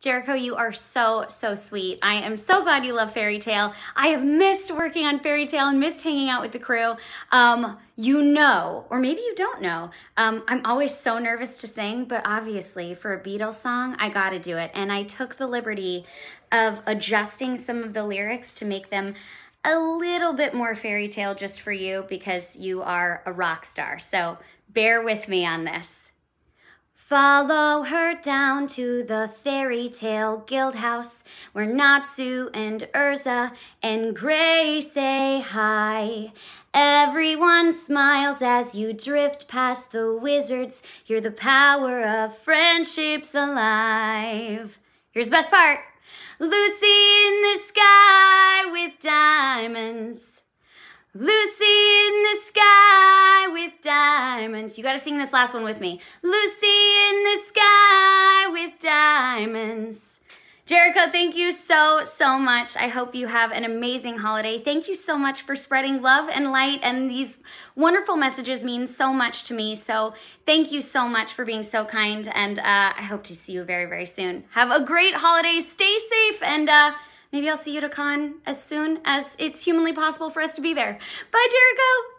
Jericho, you are so, so sweet. I am so glad you love Fairy Tale. I have missed working on Fairy Tale and missed hanging out with the crew. Um, you know, or maybe you don't know, um, I'm always so nervous to sing, but obviously for a Beatles song, I gotta do it. And I took the liberty of adjusting some of the lyrics to make them a little bit more fairy tale just for you because you are a rock star. So bear with me on this. Follow her down to the fairy tale guild house where Natsu and Urza and Gray say hi. Everyone smiles as you drift past the wizards. Hear the power of friendships alive. Here's the best part. Lucy in the sky with diamonds. Lucy diamonds. You gotta sing this last one with me. Lucy in the sky with diamonds. Jericho, thank you so, so much. I hope you have an amazing holiday. Thank you so much for spreading love and light, and these wonderful messages mean so much to me. So, thank you so much for being so kind, and uh, I hope to see you very, very soon. Have a great holiday. Stay safe, and uh, maybe I'll see you at a con as soon as it's humanly possible for us to be there. Bye, Jericho.